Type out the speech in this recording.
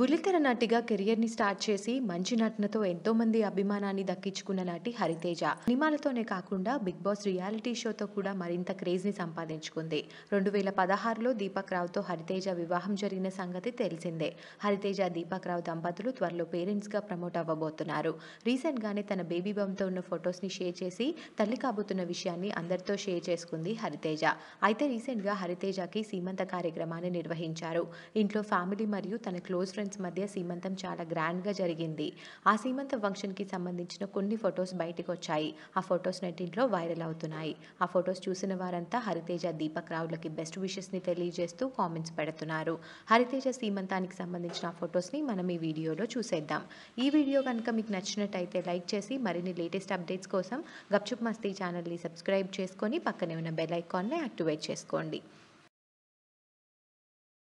బుల్లితెర నటిగా కెరియర్ని స్టార్ట్ చేసి మంచి నటనతో ఎంతో మంది అభిమానాన్ని దక్కించుకున్న నటి హరితేజ సినిమాలతోనే కాకుండా బిగ్ బాస్ రియాలిటీ షోతో కూడా మరింత క్రేజ్ని సంపాదించుకుంది రెండు వేల పదహారులో దీపక్ రావుతో హరితేజ వివాహం జరిగిన సంగతి తెలిసిందే హరితేజ దీపక్ రావు దంపతులు త్వరలో పేరెంట్స్గా ప్రమోట్ అవ్వబోతున్నారు రీసెంట్గానే తన బేబీ బంతో ఉన్న ఫొటోస్ని షేర్ చేసి తల్లి కాబోతున్న విషయాన్ని అందరితో షేర్ చేసుకుంది హరితేజ అయితే రీసెంట్గా హరితేజకి సీమంత కార్యక్రమాన్ని నిర్వహించారు ఇంట్లో ఫ్యామిలీ మరియు తన క్లోజ్ ఫ్రెండ్స్ కపుల్స్ మధ్య సీమంతం చాలా గ్రాండ్గా జరిగింది ఆ సీమంత ఫంక్షన్కి సంబంధించిన కొన్ని ఫొటోస్ బయటకు వచ్చాయి ఆ ఫొటోస్ నెట్టింట్లో వైరల్ అవుతున్నాయి ఆ ఫొటోస్ చూసిన వారంతా హరితేజ దీపక్ రావులకి బెస్ట్ విషెస్ని తెలియజేస్తూ కామెంట్స్ పెడుతున్నారు హరితేజ సీమంతానికి సంబంధించిన ఆ ఫొటోస్ని మనం ఈ వీడియోలో చూసేద్దాం ఈ వీడియో కనుక మీకు నచ్చినట్టయితే లైక్ చేసి మరిన్ని లేటెస్ట్ అప్డేట్స్ కోసం గప్చుప్ మస్తీ ఛానల్ని సబ్స్క్రైబ్ చేసుకొని పక్కనే ఉన్న బెల్ ఐకాన్ని యాక్టివేట్ చేసుకోండి